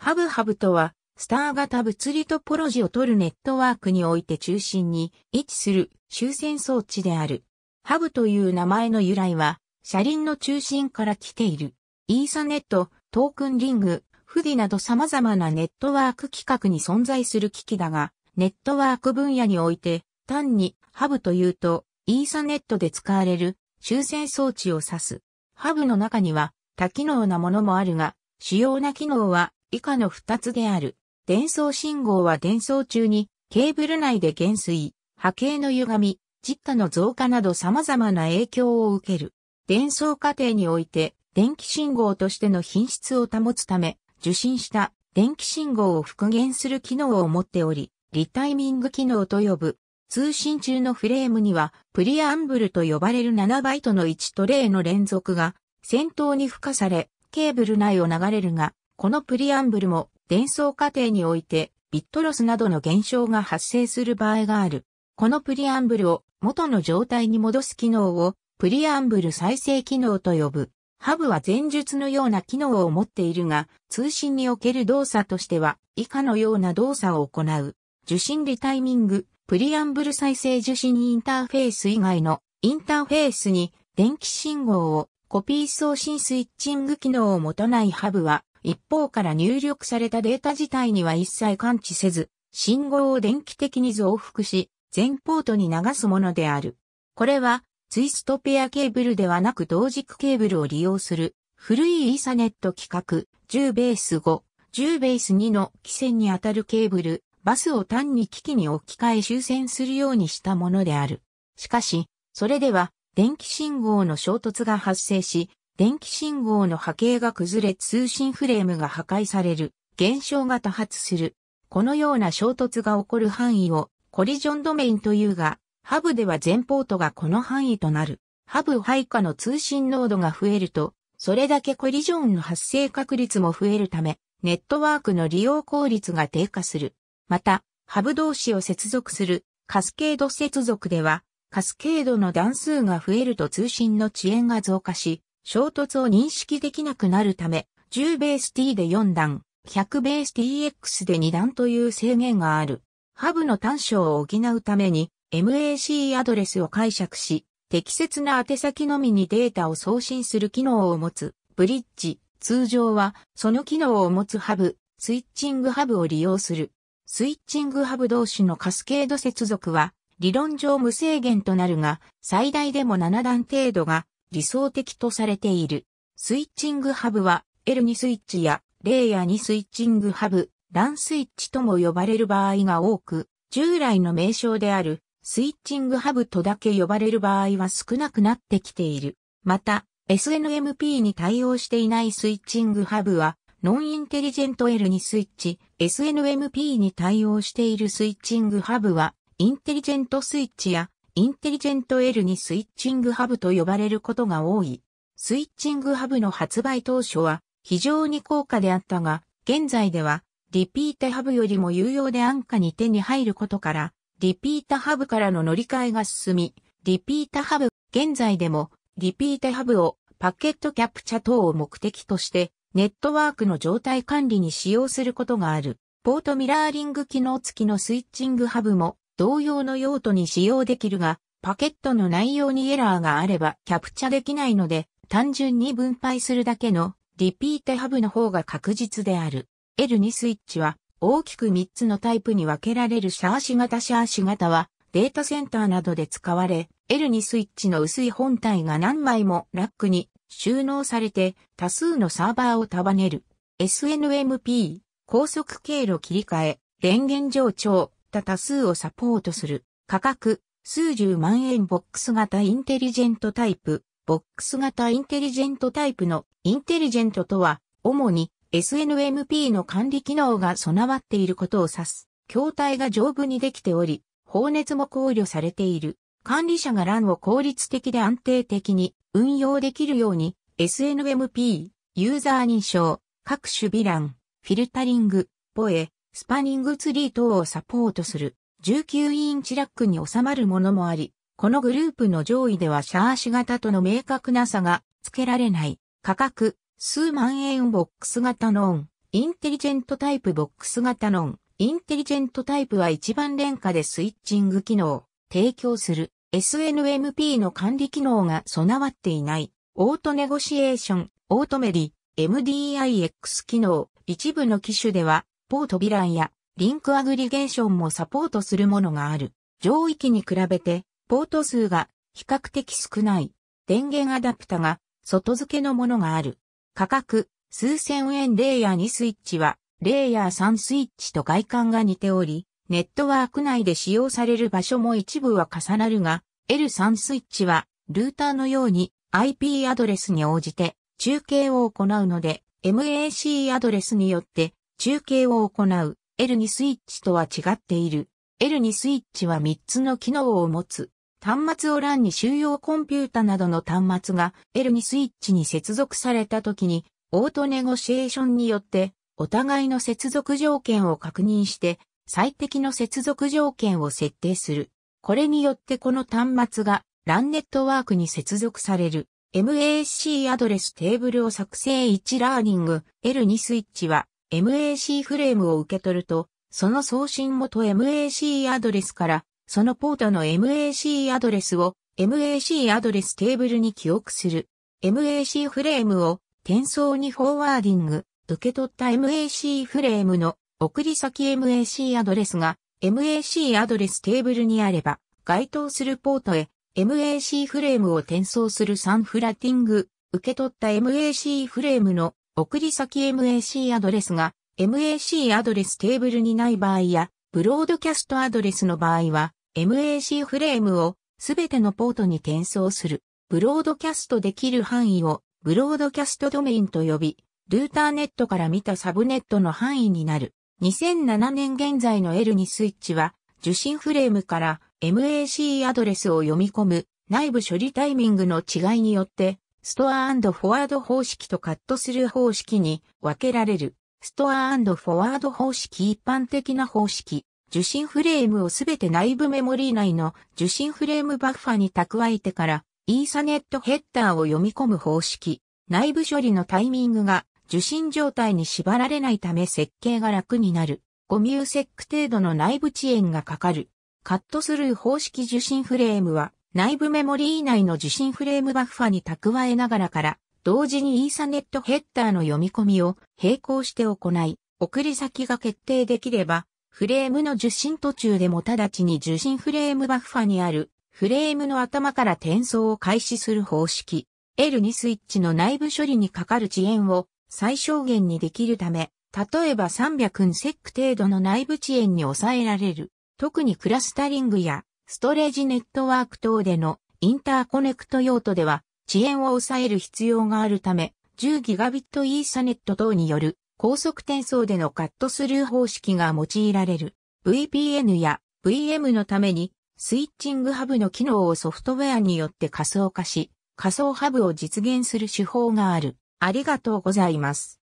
ハブハブとは、スター型物理トポロジを取るネットワークにおいて中心に位置する終戦装置である。ハブという名前の由来は、車輪の中心から来ている。イーサネット、トークンリング、フディなど様々なネットワーク規格に存在する機器だが、ネットワーク分野において、単にハブというと、イーサネットで使われる終戦装置を指す。ハブの中には多機能なものもあるが、主要な機能は以下の2つである。伝送信号は伝送中にケーブル内で減衰、波形の歪み、実家の増加など様々な影響を受ける。伝送過程において電気信号としての品質を保つため受信した電気信号を復元する機能を持っており、リタイミング機能と呼ぶ。通信中のフレームにはプリアンブルと呼ばれる7バイトの1トレイの連続が先頭に付加され、ケーブル内を流れるが、このプリアンブルも伝送過程においてビットロスなどの現象が発生する場合がある。このプリアンブルを元の状態に戻す機能をプリアンブル再生機能と呼ぶ。ハブは前述のような機能を持っているが、通信における動作としては以下のような動作を行う。受信リタイミング、プリアンブル再生受信インターフェース以外のインターフェースに電気信号をコピー送信スイッチング機能を持たないハブは一方から入力されたデータ自体には一切感知せず、信号を電気的に増幅し、全ポートに流すものである。これは、ツイストペアケーブルではなく同軸ケーブルを利用する、古いイーサネット規格、10ベース5、10ベース2の基線にあたるケーブル、バスを単に機器に置き換え終戦するようにしたものである。しかし、それでは電気信号の衝突が発生し、電気信号の波形が崩れ通信フレームが破壊される現象が多発する。このような衝突が起こる範囲をコリジョンドメインというが、ハブでは全ポートがこの範囲となる。ハブ配下の通信濃度が増えると、それだけコリジョンの発生確率も増えるため、ネットワークの利用効率が低下する。また、ハブ同士を接続するカスケード接続では、カスケードの段数が増えると通信の遅延が増加し、衝突を認識できなくなるため、10ベース T で4段、100ベース TX で2段という制限がある。ハブの短所を補うために MAC アドレスを解釈し、適切な宛先のみにデータを送信する機能を持つブリッジ。通常はその機能を持つハブ、スイッチングハブを利用する。スイッチングハブ同士のカスケード接続は理論上無制限となるが、最大でも7段程度が理想的とされている。スイッチングハブは L2 スイッチやレイヤー2スイッチングハブ、ランスイッチとも呼ばれる場合が多く、従来の名称であるスイッチングハブとだけ呼ばれる場合は少なくなってきている。また、SNMP に対応していないスイッチングハブは、ノンインテリジェント L2 スイッチ、SNMP に対応しているスイッチングハブは、インテリジェントスイッチやインテリジェント L にスイッチングハブと呼ばれることが多い。スイッチングハブの発売当初は非常に高価であったが、現在ではリピータハブよりも有用で安価に手に入ることから、リピータハブからの乗り換えが進み、リピータハブ、現在でもリピータハブをパケットキャプチャ等を目的としてネットワークの状態管理に使用することがある。ポートミラーリング機能付きのスイッチングハブも同様の用途に使用できるが、パケットの内容にエラーがあればキャプチャできないので、単純に分配するだけのリピートハブの方が確実である。L2 スイッチは大きく3つのタイプに分けられるシャーシ型シャーシ型はデータセンターなどで使われ、L2 スイッチの薄い本体が何枚もラックに収納されて多数のサーバーを束ねる。SNMP 高速経路切り替え、電源上長、った多数をサポートする価格数十万円ボックス型インテリジェントタイプ、ボックス型インテリジェントタイプのインテリジェントとは、主に SNMP の管理機能が備わっていることを指す。筐体が丈夫にできており、放熱も考慮されている。管理者が LAN を効率的で安定的に運用できるように、SNMP、ユーザー認証、各種ラ欄、フィルタリング、ポエ、スパニングツリー等をサポートする19インチラックに収まるものもあり、このグループの上位ではシャーシ型との明確な差が付けられない価格数万円ボックス型のオン、インテリジェントタイプボックス型のオン、インテリジェントタイプは一番廉価でスイッチング機能を提供する SNMP の管理機能が備わっていないオートネゴシエーション、オートメリ、MDIX 機能、一部の機種ではポートランやリンクアグリゲーションもサポートするものがある。上域に比べてポート数が比較的少ない。電源アダプタが外付けのものがある。価格、数千円レイヤー2スイッチは、レイヤー3スイッチと外観が似ており、ネットワーク内で使用される場所も一部は重なるが、L3 スイッチは、ルーターのように IP アドレスに応じて中継を行うので、MAC アドレスによって中継を行う L2 スイッチとは違っている。L2 スイッチは3つの機能を持つ。端末を LAN に収容コンピュータなどの端末が L2 スイッチに接続された時に、オートネゴシエーションによって、お互いの接続条件を確認して、最適の接続条件を設定する。これによってこの端末が LAN ネットワークに接続される MAC アドレステーブルを作成1ラーニング L2 スイッチは MAC フレームを受け取ると、その送信元 MAC アドレスから、そのポートの MAC アドレスを MAC アドレステーブルに記憶する。MAC フレームを転送にフォーワーディング、受け取った MAC フレームの送り先 MAC アドレスが MAC アドレステーブルにあれば、該当するポートへ MAC フレームを転送するサンフラッティング、受け取った MAC フレームの送り先 MAC アドレスが MAC アドレステーブルにない場合や、ブロードキャストアドレスの場合は、MAC フレームをすべてのポートに転送する。ブロードキャストできる範囲をブロードキャストドメインと呼び、ルーターネットから見たサブネットの範囲になる。2007年現在の L2 スイッチは、受信フレームから MAC アドレスを読み込む内部処理タイミングの違いによってストアフォワード方式とカットスルー方式に分けられる。ストアフォワード方式一般的な方式。受信フレームをすべて内部メモリー内の受信フレームバッファに蓄えてからイーサネットヘッダーを読み込む方式。内部処理のタイミングが受信状態に縛られないため設計が楽になる。5ミューセック程度の内部遅延がかかる。カットスルー方式受信フレームは内部メモリー内の受信フレームバッファに蓄えながらから、同時にイーサネットヘッダーの読み込みを並行して行い、送り先が決定できれば、フレームの受信途中でも直ちに受信フレームバッファにある、フレームの頭から転送を開始する方式、L2 スイッチの内部処理にかかる遅延を最小限にできるため、例えば300ンセック程度の内部遅延に抑えられる。特にクラスタリングやストレージネットワーク等でのインターコネクト用途では遅延を抑える必要があるため 10Gb イーサネット等による高速転送でのカットスルー方式が用いられる VPN や VM のためにスイッチングハブの機能をソフトウェアによって仮想化し仮想ハブを実現する手法がある。ありがとうございます。